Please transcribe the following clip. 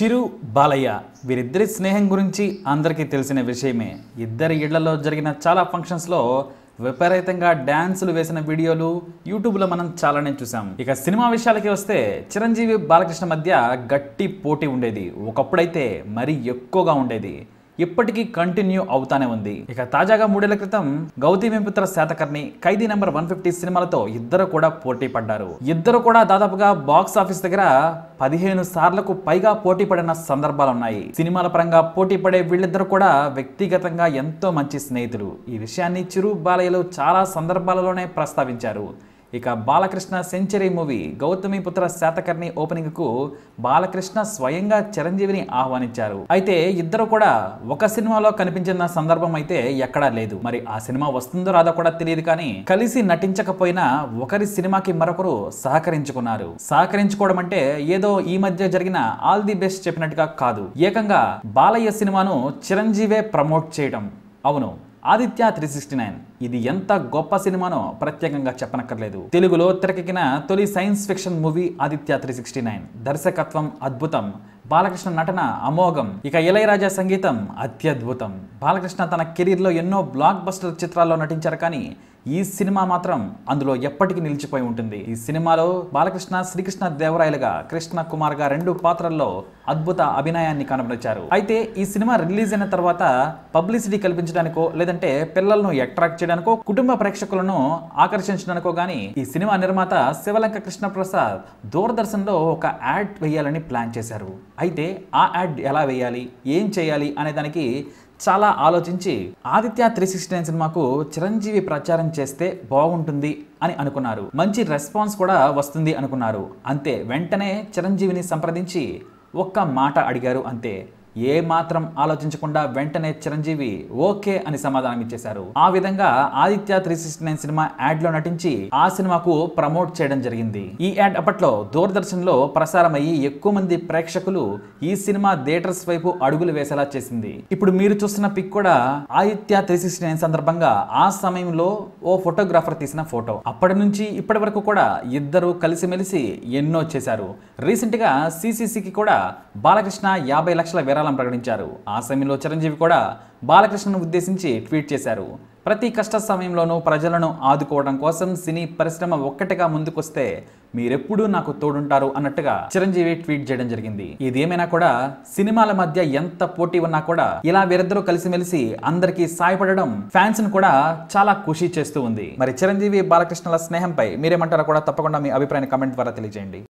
చిరు బాలయ్య వీరిద్దరి స్నేహం గురించి అందరికీ తెలిసిన విషయమే ఇద్దరి ఇళ్లలో జరిగిన చాలా ఫంక్షన్స్లో విపరీతంగా డ్యాన్సులు వేసిన వీడియోలు యూట్యూబ్లో మనం చాలానే చూసాం ఇక సినిమా విషయాలకి వస్తే చిరంజీవి బాలకృష్ణ మధ్య గట్టి పోటీ ఉండేది ఒకప్పుడైతే మరీ ఎక్కువగా ఉండేది ఇప్పటికీ కంటిన్యూ అవుతానే ఉంది ఇక తాజాగా మూడేళ్ల క్రితం గౌతీ వెంపుత్ర Satakarni Khaidi number one fifty సినిమాలతో ఇద్దరు కూడా పోటీ పడ్డారు ఇద్దరు కూడా దాదాపుగా బాక్స్ ఆఫీస్ దగ్గర పదిహేను సార్లకు పైగా పోటీ పడిన సందర్భాలు ఉన్నాయి సినిమాల పరంగా పోటీ పడే వీళ్ళిద్దరు కూడా వ్యక్తిగతంగా ఎంతో మంచి స్నేహితులు ఈ విషయాన్ని చిరు బాలయ్యలు చాలా సందర్భాలలోనే ప్రస్తావించారు ఇక బాలకృష్ణ సెంచరీ మూవీ గౌతమి పుత్ర శాతకర్ణి ఓపెనింగ్ కు బాలకృష్ణ స్వయంగా చిరంజీవిని ఆహ్వానించారు అయితే ఇద్దరు కూడా ఒక సినిమాలో కనిపించిన సందర్భం అయితే ఎక్కడా లేదు మరి ఆ సినిమా వస్తుందో రాదో కూడా తెలియదు కానీ కలిసి నటించకపోయినా ఒకరి సినిమాకి మరొకరు సహకరించుకున్నారు సహకరించుకోవడం అంటే ఏదో ఈ మధ్య జరిగిన ఆల్ ది బెస్ట్ చెప్పినట్టుగా కాదు ఏకంగా బాలయ్య సినిమాను చిరంజీవే ప్రమోట్ చేయడం అవును ఆదిత్య త్రీ సిక్స్టీ నైన్ ఇది ఎంత గొప్ప సినిమానో ప్రత్యేకంగా చెప్పనక్కర్లేదు తెలుగులో తెరకెక్కిన తొలి science fiction movie Aditya three sixty nine దర్శకత్వం అద్భుతం బాలకృష్ణ నటన అమోఘం ఇక ఇళయరాజా సంగీతం అత్యద్భుతం బాలకృష్ణ తన కెరీర్లో ఎన్నో బ్లాక్ బస్టర్ చిత్రాల్లో నటించారు కానీ ఈ సినిమా మాత్రం అందులో ఎప్పటికీ నిలిచిపోయి ఉంటుంది ఈ సినిమాలో బాలకృష్ణ శ్రీకృష్ణ దేవరాయలుగా కృష్ణ కుమార్ గా రెండు పాత్రల్లో అద్భుత అభినయాన్ని కనబరిచారు అయితే ఈ సినిమా రిలీజ్ అయిన తర్వాత పబ్లిసిటీ కల్పించడానికో లేదంటే పిల్లలను అట్రాక్ట్ చేయడానికో కుటుంబ ప్రేక్షకులను ఆకర్షించడానికో గాని ఈ సినిమా నిర్మాత శివలంక కృష్ణప్రసాద్ దూరదర్శన్లో ఒక యాడ్ వేయాలని ప్లాన్ చేశారు అయితే ఆ యాడ్ ఎలా వేయాలి ఏం చేయాలి అనే దానికి చాలా ఆలోచించి ఆదిత్య త్రీ సిక్స్టీ నైన్ సినిమాకు చిరంజీవి ప్రచారం చేస్తే బాగుంటుంది అని అనుకున్నారు మంచి రెస్పాన్స్ కూడా వస్తుంది అనుకున్నారు అంతే వెంటనే చిరంజీవిని సంప్రదించి ఒక్క మాట అడిగారు అంతే ఏ మాత్రం ఆలోచించకుండా వెంటనే చిరంజీవి ఓకే అని సమాధానం ఇచ్చేశారు ఆ విధంగా ఆదిత్య త్రీ సిక్స్టీ నైన్ సినిమా యాడ్ లో నటించి ఆ సినిమాకు ప్రమోట్ చేయడం జరిగింది ఈ యాడ్ అప్పట్లో దూరదర్శన్ లో ప్రసారమయ్యి ఎక్కువ మంది ప్రేక్షకులు ఈ సినిమా థియేటర్స్ వైపు అడుగులు వేసేలా చేసింది ఇప్పుడు మీరు చూస్తున్న పిక్ కూడా ఆదిత్య త్రీ సిక్స్టీ నైన్ సందర్భంగా ఆ సమయంలో ఓ ఫోటోగ్రాఫర్ తీసిన ఫోటో అప్పటి నుంచి ఇప్పటి వరకు కూడా ఇద్దరు కలిసిమెలిసి ఎన్నో చేశారు రీసెంట్ గా సిసిసికి కూడా బాలకృష్ణ యాభై లక్షల విరాళ ప్రణాళం ప్రకటించారు ఆ సమయంలో చిరంజీవి కూడా బాలకృష్ణను ఉద్దేశించి ట్వీట్ చేశారు ప్రతి కష్ట సమయంలోనూ ప్రజలను ఆదుకోవడం కోసం సినీ పరిశ్రమ ఒక్కటిగా ముందుకొస్తే మీరెప్పుడూ నాకు తోడుంటారు అన్నట్టుగా చిరంజీవి ట్వీట్ చేయడం జరిగింది ఇదేమైనా కూడా సినిమాల మధ్య ఎంత పోటీ ఉన్నా కూడా ఇలా వీరిద్దరూ కలిసిమెలిసి అందరికీ సాయపడడం ఫ్యాన్స్ ను కూడా చాలా ఖుషి చేస్తూ ఉంది మరి చిరంజీవి బాలకృష్ణల స్నేహంపై మీరేమంటారో కూడా తప్పకుండా మీ అభిప్రాయాన్ని కమెంట్ ద్వారా తెలియజేయండి